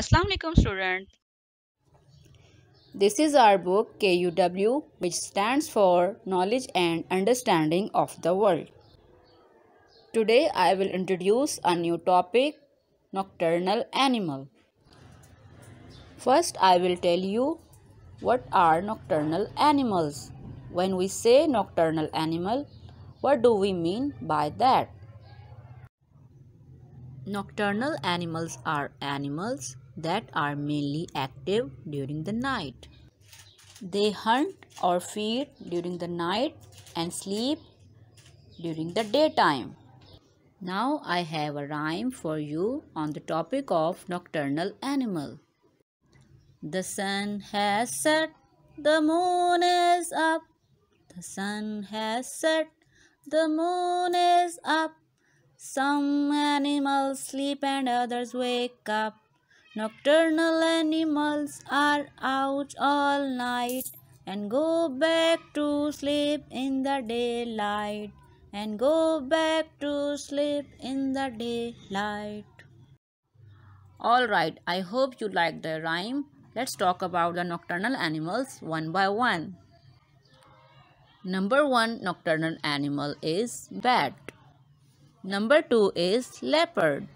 Assalamu alaikum student. This is our book KUW which stands for Knowledge and Understanding of the World. Today I will introduce a new topic nocturnal animal. First I will tell you what are nocturnal animals. When we say nocturnal animal, what do we mean by that? Nocturnal animals are animals that are mainly active during the night. They hunt or feed during the night and sleep during the daytime. Now I have a rhyme for you on the topic of nocturnal animal. The sun has set, the moon is up. The sun has set, the moon is up. Some animals sleep and others wake up. Nocturnal animals are out all night and go back to sleep in the daylight and go back to sleep in the daylight. Alright, I hope you like the rhyme. Let's talk about the nocturnal animals one by one. Number 1 nocturnal animal is bat. Number 2 is leopard.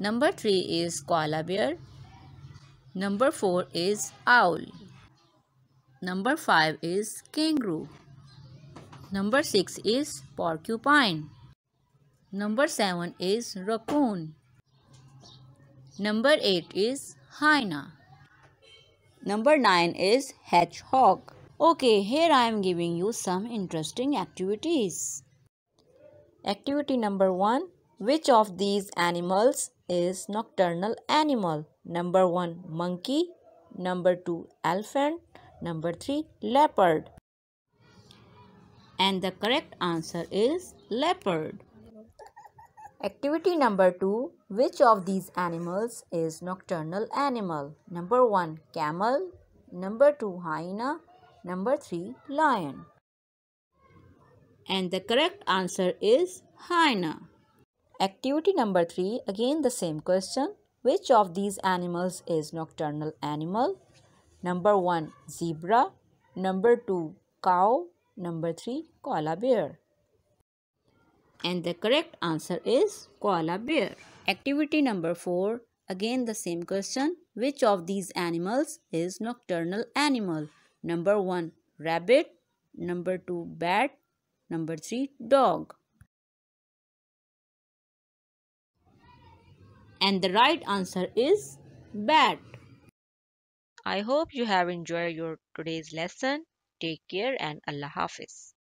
Number 3 is koala bear. Number 4 is owl. Number 5 is kangaroo. Number 6 is porcupine. Number 7 is raccoon. Number 8 is hyena. Number 9 is hedgehog. Okay, here I am giving you some interesting activities. Activity number 1. Which of these animals is nocturnal animal? Number 1 monkey, number 2 elephant, number 3 leopard. And the correct answer is leopard. Activity number 2 which of these animals is nocturnal animal? Number 1 camel, number 2 hyena, number 3 lion. And the correct answer is hyena. Activity number 3 again the same question which of these animals is nocturnal animal number 1 zebra number 2 cow number 3 koala bear and the correct answer is koala bear activity number 4 again the same question which of these animals is nocturnal animal number 1 rabbit number 2 bat number 3 dog And the right answer is bat. I hope you have enjoyed your today's lesson. Take care and Allah Hafiz.